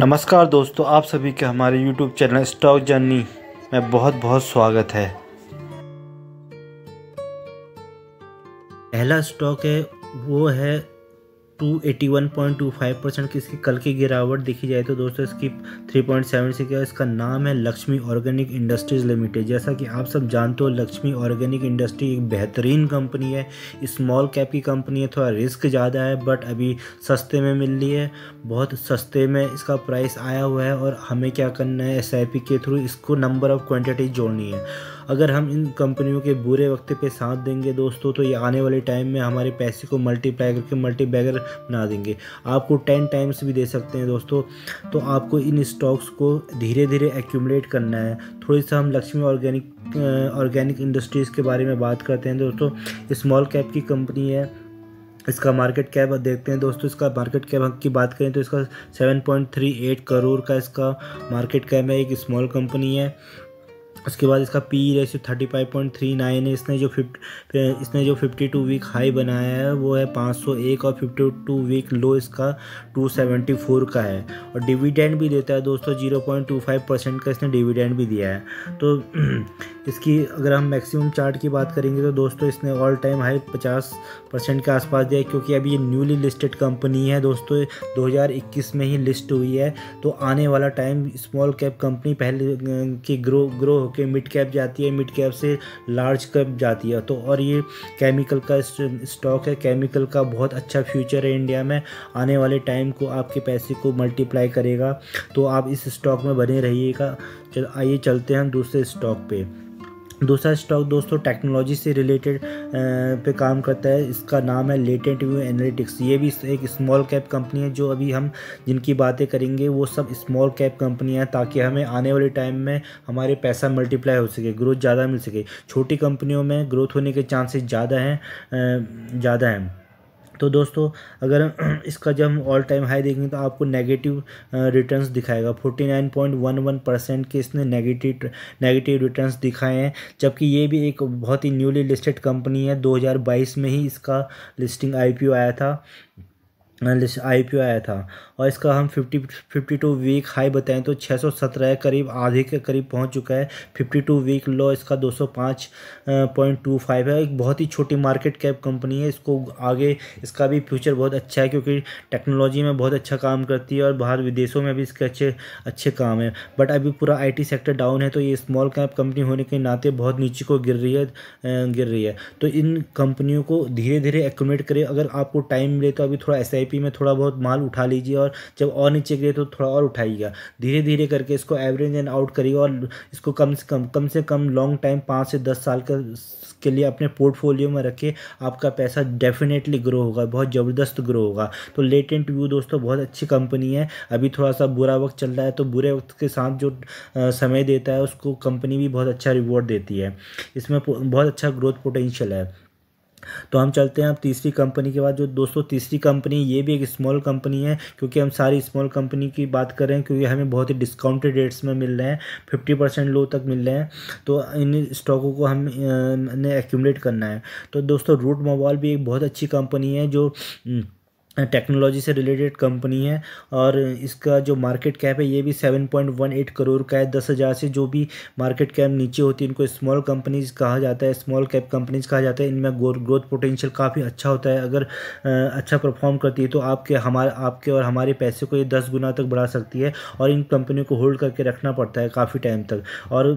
नमस्कार दोस्तों आप सभी के हमारे यूट्यूब चैनल स्टॉक जर्नी में बहुत बहुत स्वागत है पहला स्टॉक है वो है two eighty one point two five percent की इसकी कल की गिरावट देखी जाए तो दोस्तों इसकी थ्री पॉइंट सेवन क्या इसका नाम है लक्ष्मी ऑर्गेनिक इंडस्ट्रीज़ लिमिटेड जैसा कि आप सब जानते हो लक्ष्मी ऑर्गेनिक इंडस्ट्री एक बेहतरीन कंपनी है स्मॉल कैप की कंपनी है थोड़ा रिस्क ज़्यादा है बट अभी सस्ते में मिल रही है बहुत सस्ते में इसका प्राइस आया हुआ है और हमें क्या करना है एस के थ्रू इसको नंबर ऑफ क्वान्टिटी जोड़नी है अगर हम इन कंपनियों के बुरे वक्त पे साथ देंगे दोस्तों तो ये आने वाले टाइम में हमारे पैसे को मल्टीप्लाई करके मल्टी बैगर बना देंगे आपको टेन टाइम्स भी दे सकते हैं दोस्तों तो आपको इन स्टॉक्स को धीरे धीरे एक्यूमलेट करना है थोड़ी सा हम लक्ष्मी ऑर्गेनिक ऑर्गेनिक इंडस्ट्रीज़ के बारे में बात करते हैं दोस्तों स्मॉल कैप की कंपनी है इसका मार्केट कैप देखते हैं दोस्तों इसका मार्केट कैप की बात करें तो इसका 7.38 करोड़ का इसका मार्केट कैप है एक स्मॉल कंपनी है उसके बाद इसका P ratio thirty five point three nine है इसने जो फिफ्ट इसने जो फिफ्टी टू वीक हाई बनाया है वो है पाँच सौ एक और फिफ्टी टू वीक लो इसका टू सेवेंटी फोर का है और डिविडेंड भी देता है दोस्तों zero point two five percent का इसने डिविडेंड भी दिया है तो इसकी अगर हम मैक्सिमम चार्ट की बात करेंगे तो दोस्तों इसने ऑल टाइम हाई 50 परसेंट के आसपास दिया है क्योंकि अभी ये न्यूली लिस्टेड कंपनी है दोस्तों 2021 में ही लिस्ट हुई है तो आने वाला टाइम स्मॉल कैप कंपनी पहले अं, की ग्रो ग्रो होकर मिड कैप जाती है मिड कैप से लार्ज कैप जाती है तो और ये केमिकल का स्टॉक है केमिकल का बहुत अच्छा फ्यूचर है इंडिया में आने वाले टाइम को आपके पैसे को मल्टीप्लाई करेगा तो आप इस स्टॉक में बने रहिएगा चल आइए चलते हैं हम दूसरे स्टॉक पे दूसरा स्टॉक दोस्तों टेक्नोलॉजी से रिलेटेड पे काम करता है इसका नाम है लेटेंट व्यू एनालिटिक्स ये भी एक स्मॉल कैप कंपनी है जो अभी हम जिनकी बातें करेंगे वो सब स्मॉल कैप कंपनियाँ हैं ताकि हमें आने वाले टाइम में हमारे पैसा मल्टीप्लाई हो सके ग्रोथ ज़्यादा मिल सके छोटी कंपनियों में ग्रोथ होने के चांसेस ज़्यादा हैं ज़्यादा हैं तो दोस्तों अगर इसका जब हम ऑल टाइम हाई देखेंगे तो आपको नेगेटिव रिटर्न्स दिखाएगा 49.11 परसेंट के इसने नेगेटिव नेगेटिव रिटर्न्स दिखाए हैं जबकि ये भी एक बहुत ही न्यूली लिस्टेड कंपनी है 2022 में ही इसका लिस्टिंग आईपीओ आया था आई पी आया था और इसका हम fifty fifty two week high बताएं तो 617 के करीब आधे के करीब पहुंच चुका है फिफ्टी टू वीक लो इसका 205.25 है एक बहुत ही छोटी मार्केट कैप कंपनी है इसको आगे इसका भी फ्यूचर बहुत अच्छा है क्योंकि टेक्नोलॉजी में बहुत अच्छा काम करती है और बाहर विदेशों में भी इसके अच्छे अच्छे काम है बट अभी पूरा आई सेक्टर डाउन है तो ये स्मॉल कैप कंपनी होने के नाते बहुत नीचे को गिर रही है गिर रही है तो इन कंपनियों को धीरे धीरे एकोमेट करें अगर आपको टाइम मिले तो अभी थोड़ा एस वीआईपी में थोड़ा बहुत माल उठा लीजिए और जब और नीचे गिरे तो थोड़ा और उठाइएगा धीरे धीरे करके इसको एवरेज एंड आउट करिए और इसको कम से कम कम से कम लॉन्ग टाइम पाँच से दस साल का के लिए अपने पोर्टफोलियो में रखें आपका पैसा डेफिनेटली ग्रो होगा बहुत ज़बरदस्त ग्रो होगा तो लेटेंट व्यू दोस्तों बहुत अच्छी कंपनी है अभी थोड़ा सा बुरा वक्त चल रहा है तो बुरे वक्त के साथ जो समय देता है उसको कंपनी भी बहुत अच्छा रिवॉर्ड देती है इसमें बहुत अच्छा ग्रोथ पोटेंशियल है तो हम चलते हैं अब तीसरी कंपनी के बाद जो दोस्तों तीसरी कंपनी ये भी एक स्मॉल कंपनी है क्योंकि हम सारी स्मॉल कंपनी की बात कर रहे हैं क्योंकि हमें बहुत ही डिस्काउंटेड रेट्स में मिल रहे हैं फिफ्टी परसेंट लो तक मिल रहे हैं तो इन स्टॉकों को हम ने एक्यूमलेट करना है तो दोस्तों रूट मोबाइल भी एक बहुत अच्छी कंपनी है जो हम्म, टेक्नोलॉजी से रिलेटेड कंपनी है और इसका जो मार्केट कैप है ये भी seven point one eight crore का है दस हज़ार से जो भी मार्केट कैप नीचे होती है इनको स्मॉल कंपनीज कहा जाता है स्मॉल कैप कंपनीज कहा जाता है इनमें ग्रोथ पोटेंशियल काफ़ी अच्छा होता है अगर अच्छा परफॉर्म करती है तो आपके हमारे आपके और हमारे पैसे को ये दस गुना तक बढ़ा सकती है और इन कंपनियों को होल्ड करके रखना पड़ता है काफ़ी टाइम तक और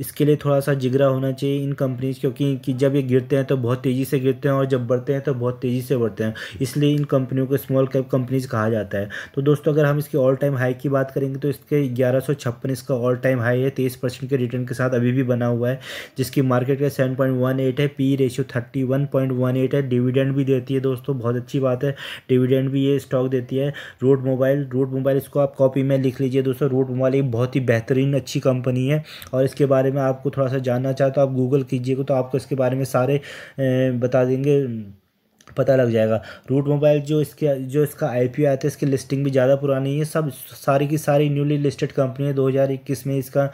इसके लिए थोड़ा सा जिगरा होना चाहिए इन कंपनीज क्योंकि जब ये गिरते हैं तो बहुत तेज़ी से गिरते हैं और जब बढ़ते हैं तो बहुत तेज़ी से बढ़ते हैं इसलिए इन कंपनी कंपनियों को स्मॉल कैप कंपनीज कहा जाता है तो दोस्तों अगर हम इसकी ऑल टाइम हाई की बात करेंगे तो इसके ग्यारह इसका ऑल टाइम हाई है तेईस परसेंट के रिटर्न के साथ अभी भी बना हुआ है जिसकी मार्केट का सेवन पॉइंट वन एट है P ratio thirty one one point eight है डिविडेंड भी देती है दोस्तों बहुत अच्छी बात है डिविडेंड भी ये स्टॉक देती है रोड मोबाइल रोड मोबाइल इसको आप कॉपी में लिख लीजिए दोस्तों रोड मोबाइल एक बहुत ही बेहतरीन अच्छी कंपनी है और इसके बारे में आपको थोड़ा सा जानना चाहे तो आप गूगल कीजिएगा तो आपको इसके बारे में सारे बता देंगे पता लग जाएगा रूट मोबाइल जो इसके जो इसका आई पी आया था इसकी लिस्टिंग भी ज़्यादा पुरानी है सब सारी की सारी न्यूली लिस्टेड कंपनी है दो हज़ार इक्कीस में इसका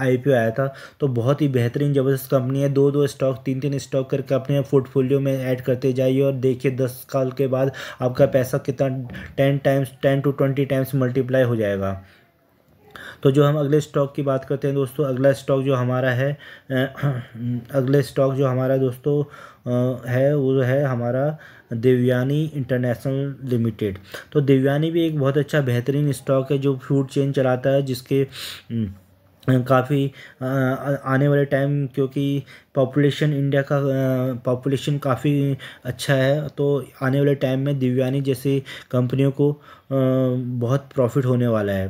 आई पी आया था तो बहुत ही बेहतरीन ज़बरदस्त कंपनी है दो दो स्टॉक तीन तीन स्टॉक करके अपने पोर्टफोलियो में ऐड करते जाइए और देखिए दस साल के बाद आपका पैसा कितना ten times ten to twenty times multiply हो जाएगा तो जो हम अगले स्टॉक की बात करते हैं दोस्तों अगला स्टॉक जो हमारा है अगले स्टॉक जो हमारा दोस्तों है वो है हमारा देवयानी इंटरनेशनल लिमिटेड तो देवयानी भी एक बहुत अच्छा बेहतरीन स्टॉक है जो फूड चेन चलाता है जिसके हम्म, काफ़ी आने वाले टाइम क्योंकि पॉपुलेशन इंडिया का पॉपुलेशन काफ़ी अच्छा है तो आने वाले टाइम में दिव्यानी जैसी कंपनियों को बहुत प्रॉफिट होने वाला है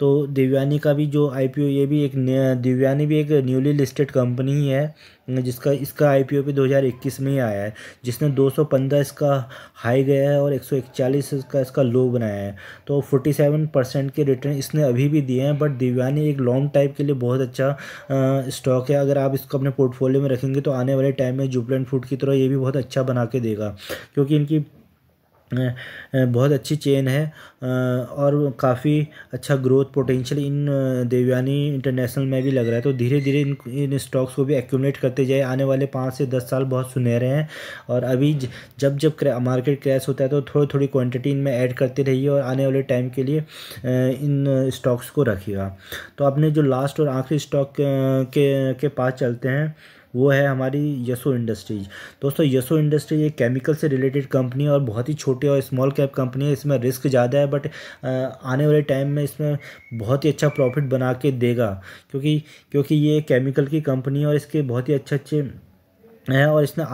तो दिव्यानी का भी जो आई पी ओ ये भी एक दिव्यानी भी एक न्यूली लिस्टेड कंपनी ही है जिसका इसका आई पी ओ भी दो हज़ार इक्कीस में ही आया है जिसने दो सौ पंद्रह इसका हाई गया है और एक सौ इकचालीस इसका इसका लो बनाया है तो फोर्टी सेवन परसेंट के रिटर्न इसने अभी भी दिए हैं बट दिव्यानी एक लॉन्ग टाइप के लिए बहुत अच्छा स्टॉक है अगर आप इसको अपने पोर्टफोलियो में रखेंगे तो आने वाले टाइम में जुबलेंट फूड की तरह ये भी बहुत अच्छा बना के देगा क्योंकि इनकी बहुत अच्छी चेन है और काफ़ी अच्छा growth potential in Devyani international में भी लग रहा है तो धीरे धीरे इन इन स्टॉक्स को भी एक्यूमलेट करते जाए आने वाले पाँच से दस साल बहुत सुनहरे हैं और अभी जब जब मार्केट क्रैश होता है तो थोड़ी थोड़ी क्वांटिटी इनमें ऐड करते रहिए और आने वाले टाइम के लिए इन स्टॉक्स को रखिएगा तो अपने जो लास्ट और आखिरी स्टॉक के के पास चलते हैं वो है हमारी यसो इंडस्ट्रीज दोस्तों यसो इंडस्ट्रीज एक केमिकल से रिलेटेड कंपनी और बहुत ही छोटी और स्मॉल कैप कंपनी है इसमें रिस्क ज़्यादा है बट आने वाले टाइम में इसमें बहुत ही अच्छा प्रॉफिट बना के देगा क्योंकि क्योंकि ये केमिकल की कंपनी है और इसके बहुत ही अच्छे अच्छे है और इसने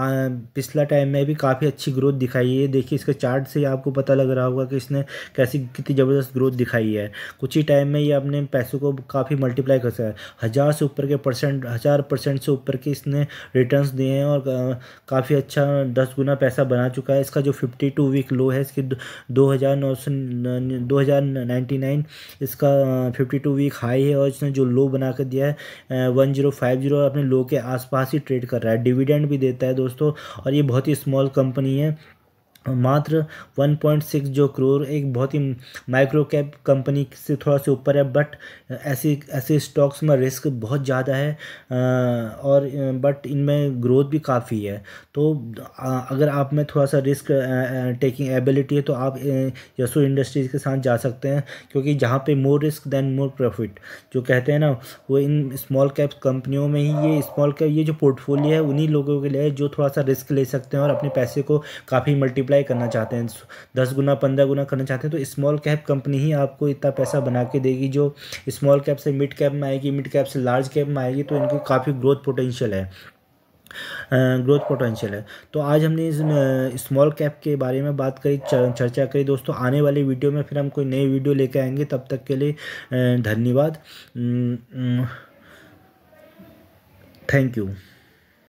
पिछला टाइम में भी काफ़ी अच्छी ग्रोथ दिखाई है देखिए इसके चार्ट से ही आपको पता लग रहा होगा कि इसने कैसी कितनी ज़बरदस्त ग्रोथ दिखाई है कुछ ही टाइम में ये अपने पैसों को काफ़ी मल्टीप्लाई कर सकता है हज़ार से ऊपर के परसेंट हज़ार परसेंट से ऊपर के इसने रिटर्न्स दिए हैं और काफ़ी अच्छा दस गुना पैसा बना चुका है इसका जो फिफ्टी टू वीक लो है इसकी दो हज़ार नौ सौ दो हज़ार नाइन्टी नाइन इसका फिफ्टी टू वीक हाई है और इसने जो लो बना कर दिया है वन जीरो फाइव जीरो अपने लो के आसपास ही ट्रेड कर रहा है डिविडेंड भी देता है दोस्तों और ये बहुत ही स्मॉल कंपनी है मात्र 1.6 जो करोड़ एक बहुत ही माइक्रो कैप कंपनी से थोड़ा से ऊपर है बट ऐसे ऐसे स्टॉक्स में रिस्क बहुत ज़्यादा है और बट इनमें ग्रोथ भी काफ़ी है तो अगर आप में थोड़ा सा रिस्क टेकिंग एबिलिटी है तो आप यसो इंडस्ट्रीज़ के साथ जा सकते हैं क्योंकि जहाँ पे more risk than more profit जो कहते हैं ना वो इन स्मॉल कैप कंपनियों में ही ये स्मॉल कैप ये जो पोर्टफोलियो है उन्हीं लोगों के लिए जो थोड़ा सा रिस्क ले सकते हैं और अपने पैसे को काफ़ी मल्टीप्लाई मल्टीप्लाई करना चाहते हैं दस गुना पंद्रह गुना करना चाहते हैं तो स्मॉल कैप कंपनी ही आपको इतना पैसा बना के देगी जो स्मॉल कैप से मिड कैप में आएगी मिड कैप से लार्ज कैप में आएगी तो इनकी काफ़ी ग्रोथ पोटेंशियल है ग्रोथ पोटेंशियल है तो आज हमने इस स्मॉल कैप के बारे में बात करी चर्चा करी दोस्तों आने वाले वीडियो में फिर हम कोई नई वीडियो लेकर आएंगे तब तक के लिए धन्यवाद थैंक यू